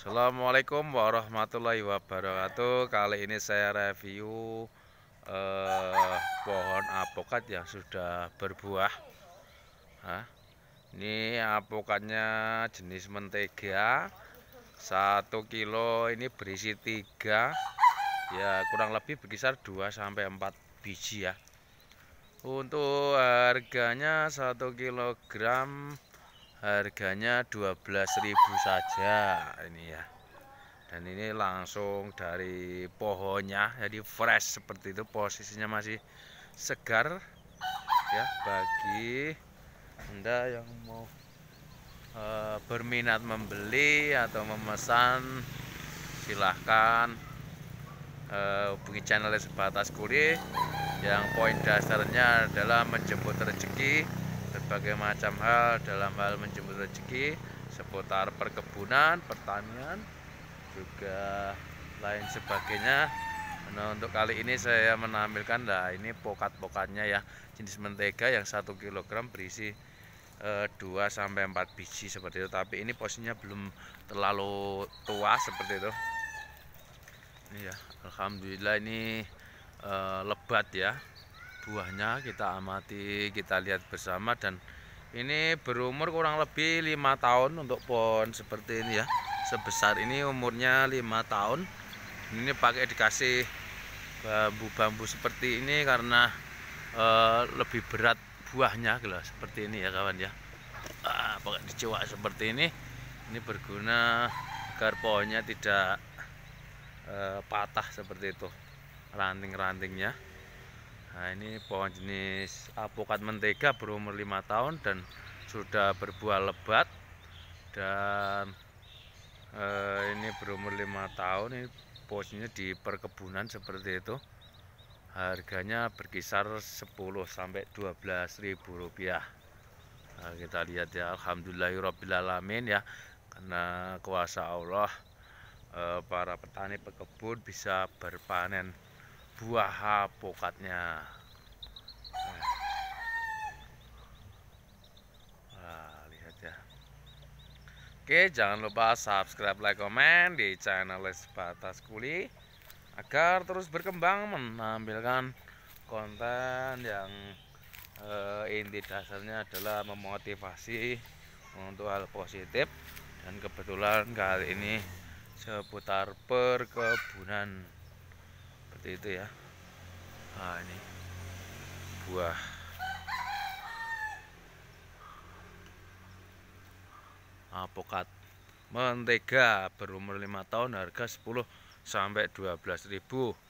Assalamualaikum warahmatullahi wabarakatuh Kali ini saya review eh, Pohon apokat yang sudah berbuah Hah? Ini apokatnya jenis mentega satu kilo ini berisi tiga ya kurang lebih berkisar 2 sampai 4 biji ya untuk harganya satu kilogram harganya 12.000 saja ini ya dan ini langsung dari pohonnya jadi fresh seperti itu posisinya masih segar ya bagi anda yang mau e, berminat membeli atau memesan silahkan e, hubungi channel sebatas kulit yang poin dasarnya adalah menjemput rezeki berbagai macam hal dalam hal menjemput rezeki seputar perkebunan, pertanian, juga lain sebagainya. Nah untuk kali ini saya menampilkan nah ini pokat-pokatnya ya jenis mentega yang satu kg berisi e, eh, 2 sampai 4 biji seperti itu. Tapi ini posisinya belum terlalu tua seperti itu. Ini ya, alhamdulillah ini e, lebat ya buahnya kita amati kita lihat bersama dan ini berumur kurang lebih lima tahun untuk pohon seperti ini ya sebesar ini umurnya lima tahun ini pakai dikasih bambu-bambu seperti ini karena e, lebih berat buahnya gitu seperti ini ya kawan ya ah, pakai dicoba seperti ini ini berguna agar pohonnya tidak e, patah seperti itu ranting-rantingnya Nah ini pohon jenis apokat mentega berumur 5 tahun dan sudah berbuah lebat dan eh, ini berumur 5 tahun ini posisinya di perkebunan seperti itu harganya berkisar 10 sampai 12 ribu rupiah nah, kita lihat ya Alhamdulillahirrabbilalamin ya karena kuasa Allah eh, para petani pekebun bisa berpanen buah apokatnya. Ah, lihat ya oke jangan lupa subscribe like komen di channel Les Batas Kuli agar terus berkembang menampilkan konten yang e, inti dasarnya adalah memotivasi untuk hal positif dan kebetulan kali ini seputar perkebunan seperti itu ya nah ini buah apokat ah, mentega berumur 5 tahun harga 10 sampai 12 ribu